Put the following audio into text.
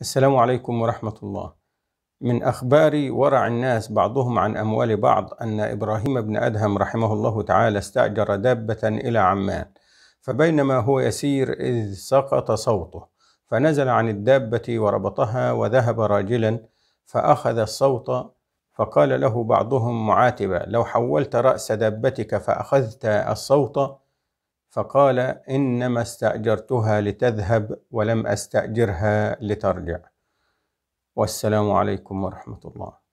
السلام عليكم ورحمة الله. من أخبار ورع الناس بعضهم عن أموال بعض أن إبراهيم بن أدهم رحمه الله تعالى استأجر دابة إلى عمان، فبينما هو يسير إذ سقط صوته، فنزل عن الدابة وربطها وذهب راجلا، فأخذ الصوت فقال له بعضهم معاتبا: لو حولت رأس دابتك فأخذت الصوت فقال إنما استأجرتها لتذهب ولم أستأجرها لترجع والسلام عليكم ورحمة الله